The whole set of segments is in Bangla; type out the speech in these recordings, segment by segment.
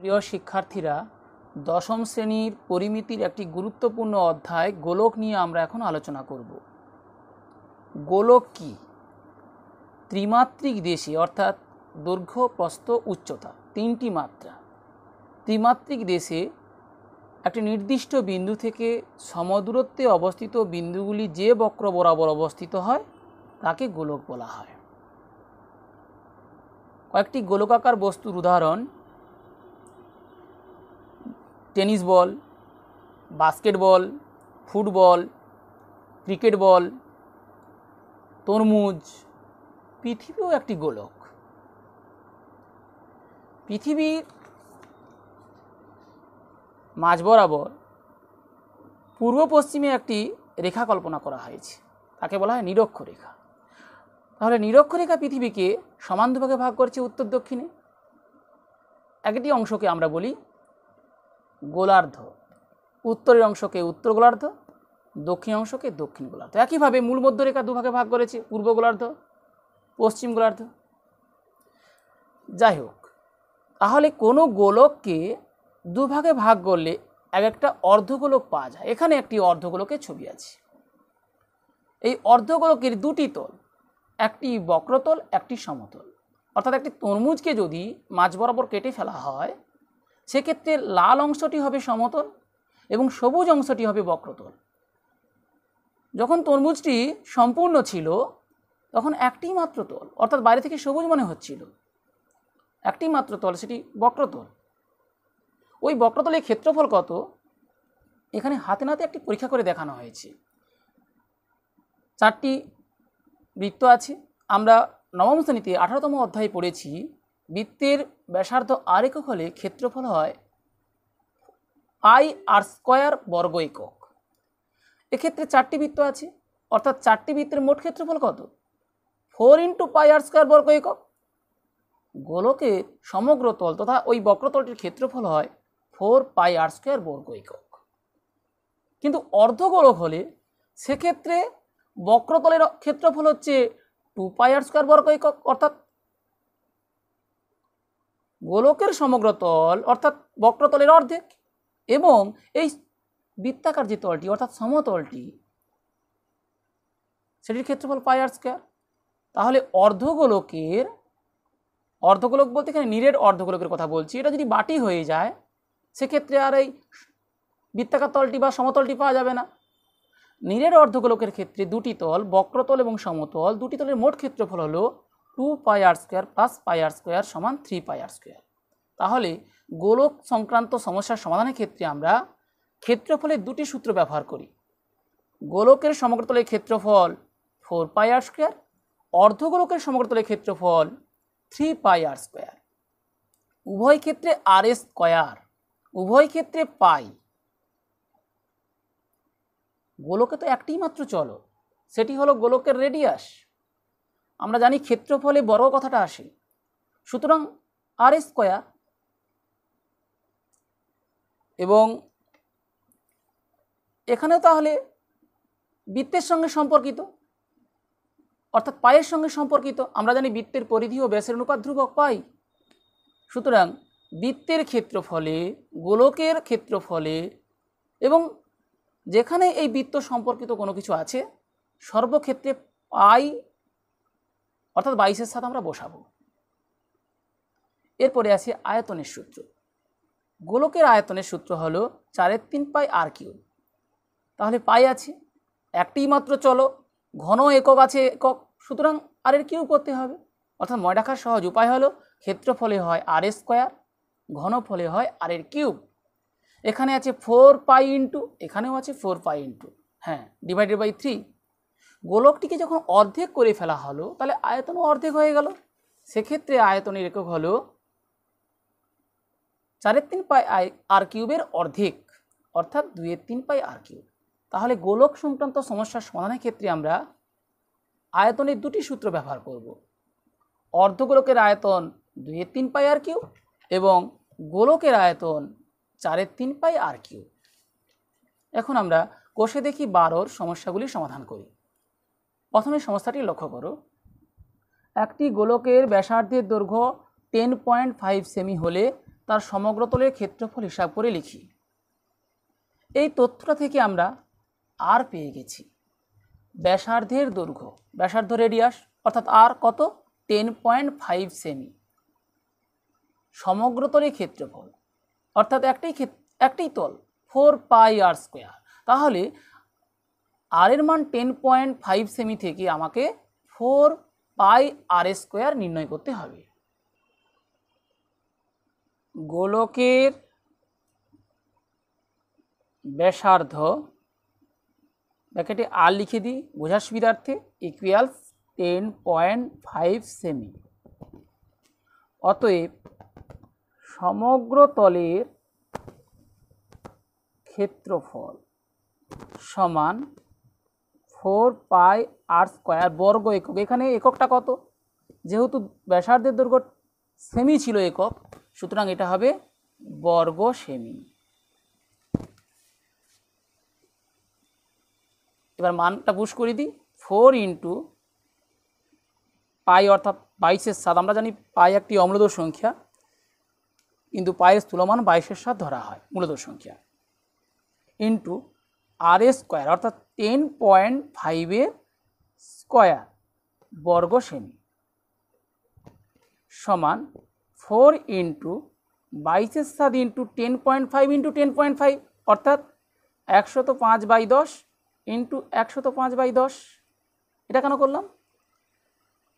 প্রিয় শিক্ষার্থীরা দশম শ্রেণীর পরিমিতির একটি গুরুত্বপূর্ণ অধ্যায় গোলক নিয়ে আমরা এখন আলোচনা করব গোলক কি ত্রিমাত্রিক দেশে অর্থাৎ দৈর্ঘ্য প্রস্থ উচ্চতা তিনটি মাত্রা ত্রিমাত্রিক দেশে একটি নির্দিষ্ট বিন্দু থেকে সমদূরত্বে অবস্থিত বিন্দুগুলি যে বক্র বরাবর অবস্থিত হয় তাকে গোলক বলা হয় কয়েকটি গোলকাকার বস্তুর উদাহরণ tennis ball basketball football cricket ball তরমুজ পৃথিবীও একটি গোলক পৃথিবীর মাঝ বরাবর পূর্ব পশ্চিমে একটি রেখা কল্পনা করা হয়েছে তাকে বলা হয় নিরক্ষরেখা তাহলে নিরক্ষরেখা পৃথিবীকে সমান ভাগ করছে উত্তর দক্ষিণে একটি অংশকে আমরা বলি গোলার্ধ উত্তরের অংশকে উত্তর গোলার্ধ দক্ষিণ অংশকে দক্ষিণ গোলার্ধ একইভাবে মূল মধ্যরেখা দুভাগে ভাগ করেছে পূর্ব গোলার্ধ পশ্চিম গোলার্ধ যাই হোক তাহলে কোনো গোলককে দুভাগে ভাগ করলে এক একটা অর্ধগোলক পাওয়া যায় এখানে একটি অর্ধগোলকের ছবি আছে এই অর্ধগোলকের দুটি তল একটি বক্রতল একটি সমতল অর্থাৎ একটি তরমুজকে যদি মাঝ বরাবর কেটে ফেলা হয় সেক্ষেত্রে লাল অংশটি হবে সমতল এবং সবুজ অংশটি হবে বক্রতল যখন তরমুজটি সম্পূর্ণ ছিল তখন একটি মাত্র তল অর্থাৎ বাইরে থেকে সবুজ মনে হচ্ছিল একটি মাত্র তল সেটি বক্রতল ওই বক্রতলের ক্ষেত্রফল কত এখানে হাতে নাতে একটি পরীক্ষা করে দেখানো হয়েছে চারটি বৃত্ত আছে আমরা নবম শ্রেণীতে আঠারোতম অধ্যায়ে পড়েছি বৃত্তের ব্যাসার্ধ আর একক হলে ক্ষেত্রফল হয় আই আর স্কোয়ার বর্গ একক এক্ষেত্রে চারটি বৃত্ত আছে অর্থাৎ চারটি বৃত্তের মোট ক্ষেত্রফল কত four into pi r square বর্গ একক গোলকে সমগ্র তল তথা ওই বক্রতলটির ক্ষেত্রফল হয় ফোর পাই আর স্কোয়ার বর্গ একক কিন্তু অর্ধগোলক হলে সেক্ষেত্রে বক্রতলের ক্ষেত্রফল হচ্ছে টু পাই আর স্কোয়ার বর্গ একক অর্থাৎ গোলকের সমগ্র তল অর্থাৎ বক্রতলের অর্ধেক এবং এই বৃত্তাকার যে তলটি অর্থাৎ সমতলটি সেটির ক্ষেত্রফল পাই আর স্কোয়ার তাহলে অর্ধগোলকের অর্ধগোলক বলতে এখানে নিরেট অর্ধগোলকের কথা বলছি এটা যদি বাটি হয়ে যায় সেক্ষেত্রে আর এই বৃত্তাকার তলটি বা সমতলটি পাওয়া যাবে না নিরের অর্ধগোলকের ক্ষেত্রে দুটি তল বক্রতল এবং সমতল দুটি তলের মোট ক্ষেত্রফল হলো two pi r square plus pi r square সমান থ্রি পাই আর স্কোয়ার তাহলে গোলক সংক্রান্ত সমস্যার সমাধানের ক্ষেত্রে আমরা ক্ষেত্রফলের দুটি সূত্র ব্যবহার করি গোলকের সমগ্রতলের ক্ষেত্রফল ফোর পাই আর স্কোয়ার অর্ধগোলকের সমগ্রতলের ক্ষেত্রফল থ্রি পাই আর স্কোয়ার উভয় ক্ষেত্রে আর এস স্কোয়ার উভয় ক্ষেত্রে পাই গোলকে তো একটিই মাত্র চলো সেটি হলো গোলকের রেডিয়াস আমরা জানি ক্ষেত্রফলে বড় কথাটা আসে সুতরাং আর স্কোয়ার এবং এখানে তাহলে বৃত্তের সঙ্গে সম্পর্কিত অর্থাৎ পায়ের সঙ্গে সম্পর্কিত আমরা জানি বৃত্তের পরিধি ও ব্যাসের অনুপাত ধ্রুবক পাই সুতরাং বৃত্তের ক্ষেত্রফলে গোলকের ক্ষেত্রফলে এবং যেখানে এই বৃত্ত সম্পর্কিত কোনো কিছু আছে সর্বক্ষেত্রে পাই অর্থাৎ বাইশের সাথে আমরা বসাবো এরপরে আছে আয়তনের সূত্র গোলকের আয়তনের সূত্র হলো চারের তিন পাই আর কিউ তাহলে পাই আছে একটি মাত্র চলো ঘন একক আছে একক সুতরাং আর এর কিউ করতে হবে অর্থাৎ ময় রাখার সহজ উপায় হলো ক্ষেত্রফলে হয় আর স্কোয়ার ঘনফলে হয় আর এর কিউব এখানে আছে ফোর পাই ইন্টু এখানেও আছে ফোর পাই ইন্টু হ্যাঁ ডিভাইডেড বাই থ্রি গোলকটিকে যখন অর্ধেক করে ফেলা হলো তাহলে আয়তন অর্ধেক হয়ে গেল সেক্ষেত্রে আয়তনের একক হল চারের তিন পাই আর কিউবের অর্ধেক অর্থাৎ দুইয়ের তিন পাই আর কিউব তাহলে গোলক সংক্রান্ত সমস্যার সমাধানের ক্ষেত্রে আমরা আয়তনের দুটি সূত্র ব্যবহার করব অর্ধগোলকের আয়তন দুইয়ের তিন পাই আর কিউ এবং গোলকের আয়তন চারের তিন পাই আর কিউ এখন আমরা কোষে দেখি বারোর সমস্যাগুলি সমাধান করি প্রথমে সমস্যাটি লক্ষ্য করো একটি গোলকের ব্যাসার্ধের দৈর্ঘ্য টেন পয়েন্ট ফাইভ সেমি হলে তার সমগ্রতলের ক্ষেত্রফল হিসাব করে লিখি এই তথ্যটা থেকে আমরা আর পেয়ে গেছি ব্যাসার্ধের দৈর্ঘ্য ব্যাসার্ধ রেডিয়াস অর্থাৎ আর কত টেন পয়েন্ট ফাইভ সেমি সমগ্রতলের ক্ষেত্রফল অর্থাৎ একটাই একটাই তল ফোর পাই আর স্কোয়ার তাহলে আরের মান টেন পয়েন্ট ফাইভ সেমি থেকে আমাকে ফোর পাই আর স্কোয়ার নির্ণয় করতে হবে গোলকের ব্যাসার্ধ ব্যাকেটে আর লিখে দিই বোঝার সুবিধার্থে ইকুয়ালস টেন পয়েন্ট ফাইভ সেমি অতএব সমগ্র তলের ক্ষেত্রফল সমান ফোর পাই আর স্কোয়ার বর্গ একক এখানে এককটা কত যেহেতু ব্যাসার্ধের দৈর্ঘ্য সেমি ছিল একক সুতরাং এটা হবে বর্গ সেমি এবার মানটা পুশ করে দিই ফোর ইন্টু পাই অর্থাৎ বাইশের সাত আমরা জানি পাই একটি অম্লদোষ সংখ্যা কিন্তু পায়ের স্থূলমান বাইশের সাত ধরা হয় মূলত সংখ্যা ইন্টু আর স্কোয়ার অর্থাৎ টেন পয়েন্ট ফাইভের স্কোয়ার বর্গ সেমি সমান ফোর ইন্টু বাইশের সাদ into ten point five into ten point five অর্থাৎ একশত পাঁচ বাই দশ ইন্টু একশত পাঁচ বাই দশ এটা কেন করলাম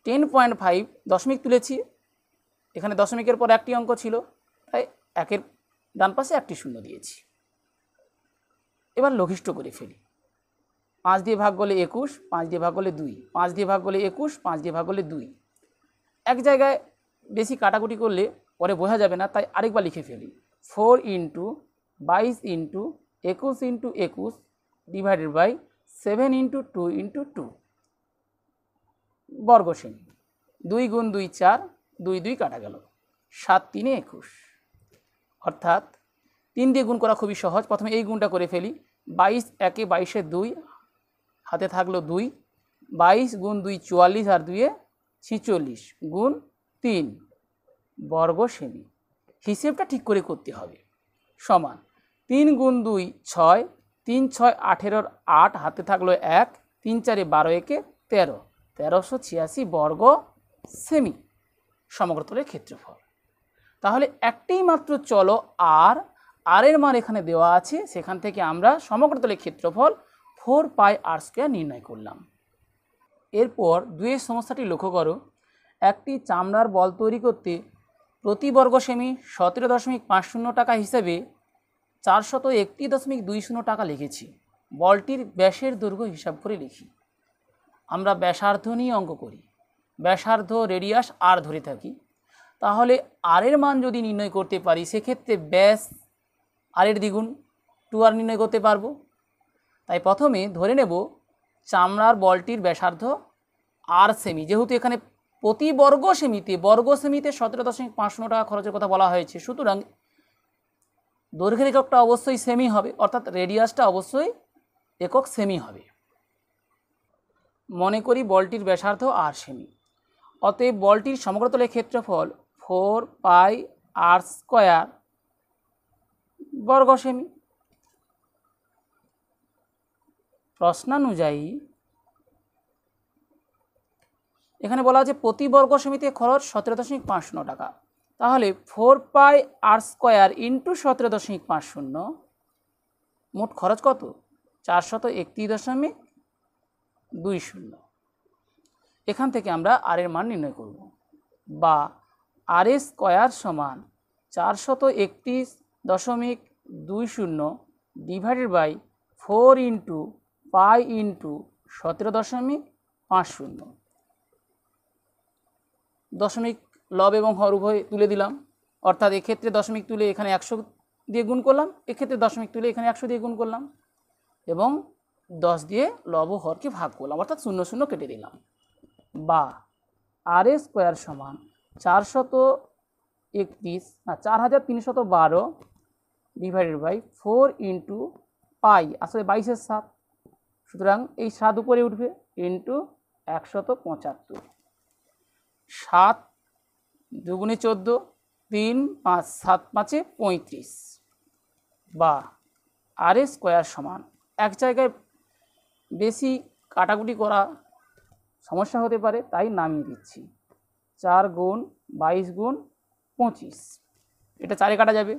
টেন পয়েন্ট ফাইভ দশমিক তুলেছি এখানে দশমিকের পর একটি অঙ্ক ছিল তাই একের ডান পাশে একটি শূন্য দিয়েছি এবার লঘিষ্ঠ করে ফেলি পাঁচ দিয়ে ভাগ করলে একুশ পাঁচ দিয়ে ভাগ করলে দুই পাঁচ দিয়ে ভাগ করলে একুশ পাঁচ দিয়ে ভাগ করলে দুই এক জায়গায় বেশি কাটাকুটি করলে পরে বোঝা যাবে না তাই আরেকবার লিখে ফেলি ফোর ইন্টু বাইশ ইন্টু একুশ ইন্টু একুশ divided by seven into two into two বর্গসেন দুই গুণ দুই চার দুই দুই কাটা গেল সাত তিনে একুশ অর্থাৎ তিন দিয়ে গুণ করা খুবই সহজ প্রথমে এই গুণটা করে ফেলি বাইশ একে বাইশে দুই হাতে থাকলো দুই বাইশ গুণ দুই চুয়াল্লিশ আর দুয়ে ছিচল্লিশ গুণ তিন বর্গ সেমি হিসেবটা ঠিক করে করতে হবে সমান তিন গুণ দুই ছয় তিন ছয় আঠেরোর আট হাতে থাকলো এক তিন চারে বারো একে তেরো তেরোশো ছিয়াশি বর্গ সেমি সমগ্রতলের ক্ষেত্রফল তাহলে একটি মাত্র চলো আর আর এর মান এখানে দেওয়া আছে সেখান থেকে আমরা সমগ্রতলের ক্ষেত্রফল ফোর পাই আর স্কোয়ার নির্ণয় করলাম এরপর দুয়ের সমস্যাটি লক্ষ্য করো একটি চামড়ার বল তৈরি করতে প্রতি বর্গ সেমি সতেরো দশমিক পাঁচ শূন্য টাকা হিসেবে চারশত একটি দশমিক দুই শূন্য টাকা লিখেছি বলটির ব্যাসের দৈর্ঘ্য হিসাব করে লিখি আমরা ব্যাসার্ধ নিয়ে অঙ্ক করি ব্যাসার্ধ রেডিয়াস আর ধরে থাকি তাহলে আরের মান যদি নির্ণয় করতে পারি সেক্ষেত্রে ব্যাস আরের দ্বিগুণ টু আর নির্ণয় করতে পারবো তাই প্রথমে ধরে নেব চামড়ার বলটির ব্যাসার্ধ আর সেমি যেহেতু এখানে প্রতি বর্গ সেমিতে বর্গ সেমিতে সতেরো দশমিক পাঁচশো টাকা খরচের কথা বলা হয়েছে সুতরাং দৈর্ঘ্যের এককটা অবশ্যই সেমি হবে অর্থাৎ রেডিয়াসটা অবশ্যই একক সেমি হবে মনে করি বলটির ব্যাসার্ধ আর সেমি অতএব বলটির সমগ্রতলের ক্ষেত্রফল ফোর পাই আর স্কোয়ার বর্গ সেমি প্রশ্নানুযায়ী এখানে বলা আছে প্রতি বর্গ সেমিতে খরচ সতেরো দশমিক পাঁচ শূন্য টাকা তাহলে four pi r square into সতেরো দশমিক পাঁচ শূন্য মোট খরচ কত চারশত একত্রিশ দশমিক দুই শূন্য এখান থেকে আমরা আর এর মান নির্ণয় করব বা আর এ স্কোয়ার সমান চারশত একত্রিশ দশমিক দুই শূন্য divided by four into pi into সতেরো দশমিক পাঁচ শূন্য দশমিক লব এবং হর উভয় তুলে দিলাম অর্থাৎ এক্ষেত্রে দশমিক তুলে এখানে একশো দিয়ে গুণ করলাম এক্ষেত্রে দশমিক তুলে এখানে একশো দিয়ে গুণ করলাম এবং দশ দিয়ে লব ও হরকে ভাগ করলাম অর্থাৎ শূন্য শূন্য কেটে দিলাম বা আর স্কোয়ার সমান চারশত একত্রিশ না চার হাজার তিনশত বারো divided by four into pi আসলে বাইশের সাত সুতরাং এই সাত উপরে উঠবে ইন্টু একশত পঁচাত্তর সাত দুগুণে চোদ্দো তিন পাঁচ সাত পাঁচে পঁয়ত্রিশ বা আর এ স্কোয়ার সমান এক জায়গায় বেশি কাটাকুটি করা সমস্যা হতে পারে তাই নামিয়ে দিচ্ছি চার গুণ বাইশ গুণ পঁচিশ এটা চারে কাটা যাবে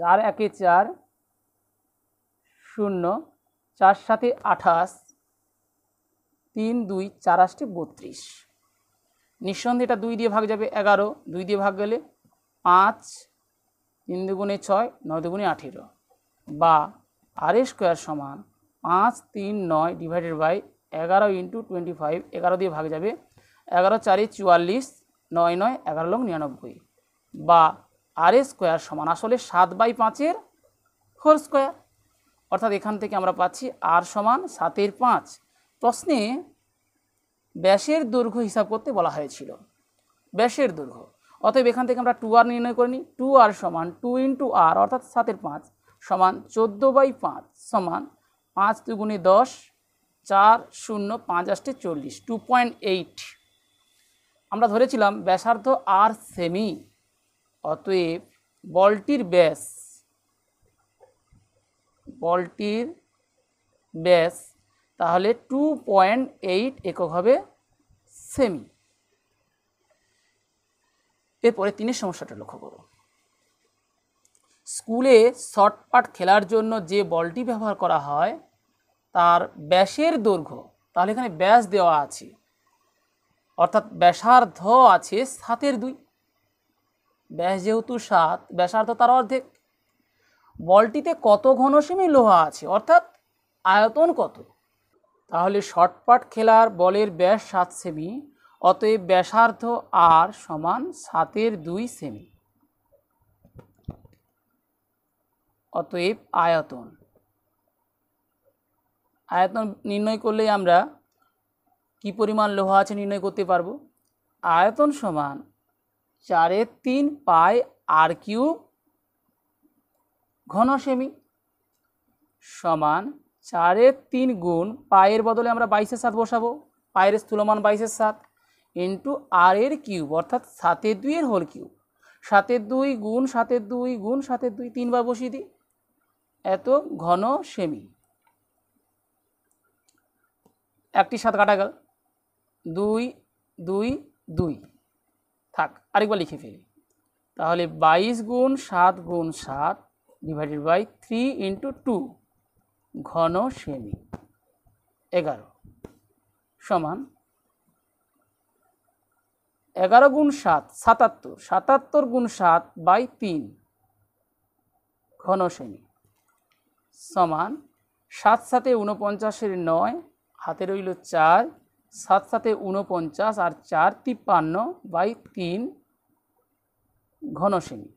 চার একে চার শূন্য চার সাথে আঠাশ তিন দুই চার আষ্টে বত্রিশ নিঃসন্দেহে এটা দুই দিয়ে ভাগ যাবে এগারো দুই দিয়ে ভাগ গেলে পাঁচ তিন দুগুণে ছয় নয় দুগুণে আঠেরো বা আর স্কোয়ার সমান পাঁচ তিন নয় ডিভাইডেড বাই এগারো ইন্টু টোয়েন্টি ফাইভ এগারো দিয়ে ভাগ যাবে এগারো চারে চুয়াল্লিশ নয় নয় এগারো লোক নিরানব্বই বা আর এ স্কোয়ার সমান আসলে সাত বাই পাঁচের হোল স্কোয়ার অর্থাৎ এখান থেকে আমরা পাচ্ছি আর সমান সাতের পাঁচ প্রশ্নে ব্যাসের দৈর্ঘ্য হিসাব করতে বলা হয়েছিল ব্যাসের দৈর্ঘ্য অতএব এখান থেকে আমরা টু আর নির্ণয় করে নিই টু আর সমান টু ইন্টু আর অর্থাৎ সাতের পাঁচ সমান চোদ্দো বাই পাঁচ সমান পাঁচ দুগুণে দশ চার শূন্য পাঁচ আষ্টে চল্লিশ টু পয়েন্ট এইট আমরা ধরেছিলাম ব্যাসার্ধ আর সেমি অতএব বলটির ব্যাস বলটির ব্যাস তাহলে টু পয়েন্ট এইট একক হবে সেমি এরপরে তিনের সমস্যাটা লক্ষ্য করো স্কুলে শর্টপাট খেলার জন্য যে বলটি ব্যবহার করা হয় তার ব্যাসের দৈর্ঘ্য তাহলে এখানে ব্যাস দেওয়া আছে অর্থাৎ ব্যাসার্ধ আছে সাতের দুই ব্যাস যেহেতু সাত ব্যাসার্ধ তার অর্ধেক বলটিতে কত ঘনসীমি লোহা আছে অর্থাৎ আয়তন কত তাহলে শর্টপাট খেলার বলের ব্যাস সাত সেমি অতএব ব্যাসার্ধ আর সমান সাতের দুই সেমি অতএব আয়তন আয়তন নির্ণয় করলে আমরা কি পরিমাণ লোহা আছে নির্ণয় করতে পারবো আয়তন সমান চারে তিন পাই আর কিউ ঘন সেমি সমান চারের তিন গুণ পায়ের বদলে আমরা বাইশের সাত বসাবো পায়ের স্থূলমান বাইশের সাত ইন্টু আর এর কিউব অর্থাৎ সাতের দুইয়ের হোল কিউব সাতের দুই গুণ সাতের দুই গুণ সাতের দুই তিনবার বসিয়ে দিই এত ঘন সেমি একটি সাত কাটা গেল দুই দুই দুই থাক আরেকবার লিখে ফেলি তাহলে বাইশ গুণ সাত গুণ সাত divided by three into two ঘন সেমি এগারো সমান এগারো গুণ সাত সাতাত্তর সাতাত্তর গুণ সাত বাই তিন ঘন সেমি সমান সাত সাথে উনপঞ্চাশের নয় হাতে রইল চার সাত সাথে উনপঞ্চাশ আর চার তিপ্পান্ন বাই তিন ঘনসেমি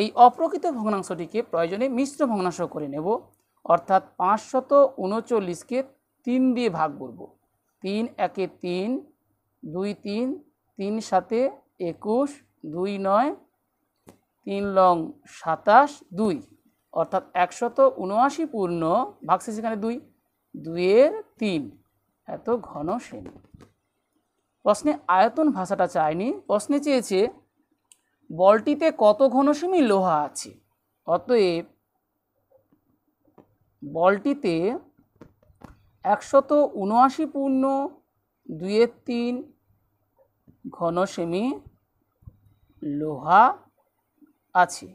এই অপ্রকৃত ভগ্নাংশটিকে প্রয়োজনে মিশ্র ভগ্নাংশ করে নেব অর্থাৎ পাঁচশত উনচল্লিশকে তিন দিয়ে ভাগ করব তিন একে তিন দুই তিন তিন সাথে একুশ দুই নয় তিন লং সাতাশ দুই অর্থাৎ একশত উনআশি পূর্ণ ভাগশেষ সেখানে দুই দুইয়ের তিন এত ঘন শ্রেণী প্রশ্নে আয়তন ভাষাটা চায়নি প্রশ্নে চেয়েছে বলটিতে কত ঘনসীমি লোহা আছে অতএব বলটিতে একশত উনআশি পূর্ণ দুয়ের তিন ঘনসেমি লোহা আছে